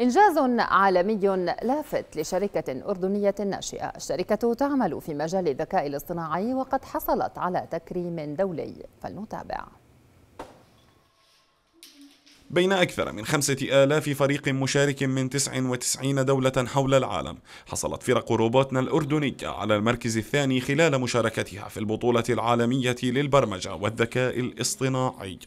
إنجاز عالمي لافت لشركة أردنية ناشئة الشركة تعمل في مجال الذكاء الاصطناعي وقد حصلت على تكريم دولي فلنتابع بين أكثر من خمسة آلاف فريق مشارك من 99 دولة حول العالم حصلت فرق روبوتنا الأردنية على المركز الثاني خلال مشاركتها في البطولة العالمية للبرمجة والذكاء الاصطناعي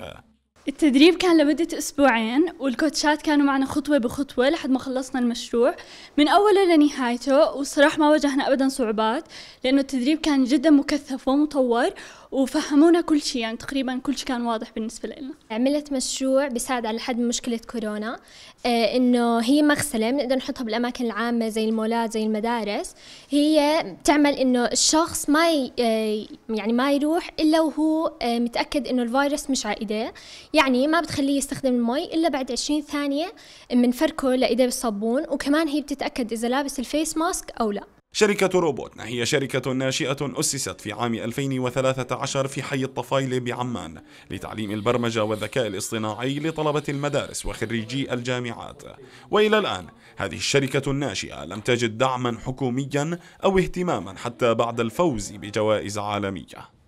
التدريب كان لمدة أسبوعين والكوتشات كانوا معنا خطوة بخطوة لحد ما خلصنا المشروع من أوله لنهايته وصراحة ما واجهنا أبدا صعوبات لأنه التدريب كان جدا مكثف ومطور وفهمونا كل شيء يعني تقريبا كل شيء كان واضح بالنسبة لنا عملت مشروع بيساعد على حد مشكلة كورونا آه إنه هي مغسلة بنقدر نحطها بالأماكن العامة زي المولات زي المدارس هي بتعمل إنه الشخص ما ي... آه، يعني ما يروح إلا وهو آه، متأكد إنه الفيروس مش على إيديه يعني ما بتخليه يستخدم المي إلا بعد 20 ثانية من فركه لإيديه بالصابون وكمان هي بتتأكد إذا لابس الفيس ماسك أو لا شركة روبوتنا هي شركة ناشئة أسست في عام 2013 في حي الطفايلة بعمان لتعليم البرمجة والذكاء الاصطناعي لطلبة المدارس وخريجي الجامعات وإلى الآن هذه الشركة الناشئة لم تجد دعما حكوميا أو اهتماما حتى بعد الفوز بجوائز عالمية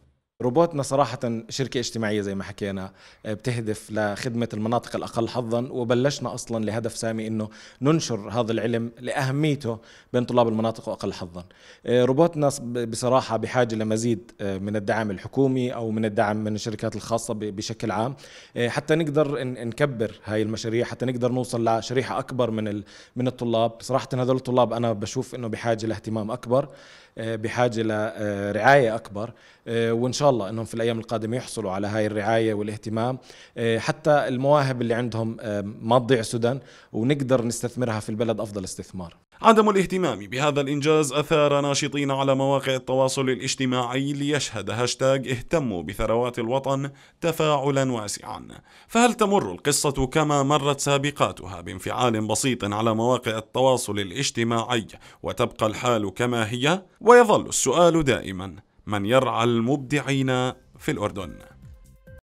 روبوتنا صراحة شركة اجتماعية زي ما حكينا آه، بتهدف لخدمة المناطق الأقل حظا وبلشنا أصلا لهدف سامي أنه ننشر هذا العلم لأهميته بين طلاب المناطق الأقل حظا آه، روبوتنا بصراحة بحاجة لمزيد آه، من الدعم الحكومي أو من الدعم من الشركات الخاصة بشكل عام حتى نقدر نكبر هاي المشاريع حتى نقدر نوصل لشريحة أكبر من من الطلاب صراحة هذول الطلاب أنا بشوف أنه بحاجة لاهتمام أكبر بحاجة لرعاية أكبر وإن شاء الله انهم في الايام القادمه يحصلوا على هاي الرعايه والاهتمام آه، حتى المواهب اللي عندهم آه، ما تضيع سدى ونقدر نستثمرها في البلد افضل استثمار عدم الاهتمام بهذا الإنجاز أثار ناشطين على مواقع التواصل الاجتماعي ليشهد هاشتاج اهتموا بثروات الوطن تفاعلا واسعا فهل تمر القصة كما مرت سابقاتها بانفعال بسيط على مواقع التواصل الاجتماعي وتبقى الحال كما هي؟ ويظل السؤال دائما من يرعى المبدعين في الأردن